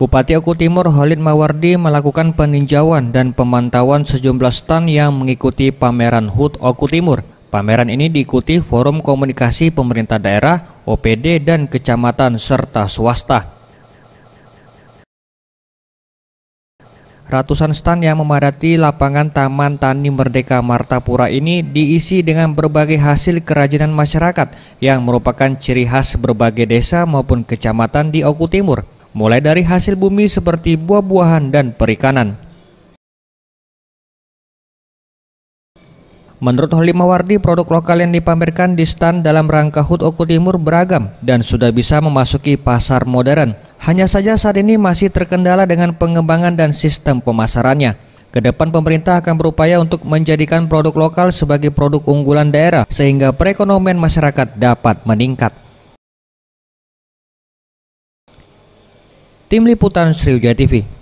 Bupati Oku Timur Holid Mawardi melakukan peninjauan dan pemantauan sejumlah stan yang mengikuti pameran HUT Oku Timur. Pameran ini diikuti Forum Komunikasi Pemerintah Daerah, OPD, dan Kecamatan serta swasta. Ratusan stan yang memadati lapangan Taman Tani Merdeka Martapura ini diisi dengan berbagai hasil kerajinan masyarakat yang merupakan ciri khas berbagai desa maupun kecamatan di Oku Timur mulai dari hasil bumi seperti buah-buahan dan perikanan. Menurut Holima Wardi, produk lokal yang dipamerkan di stand dalam rangka HUT Oku Timur beragam dan sudah bisa memasuki pasar modern. Hanya saja saat ini masih terkendala dengan pengembangan dan sistem pemasarannya. Kedepan pemerintah akan berupaya untuk menjadikan produk lokal sebagai produk unggulan daerah sehingga perekonomian masyarakat dapat meningkat. Tim Liputan Sriwijaya TV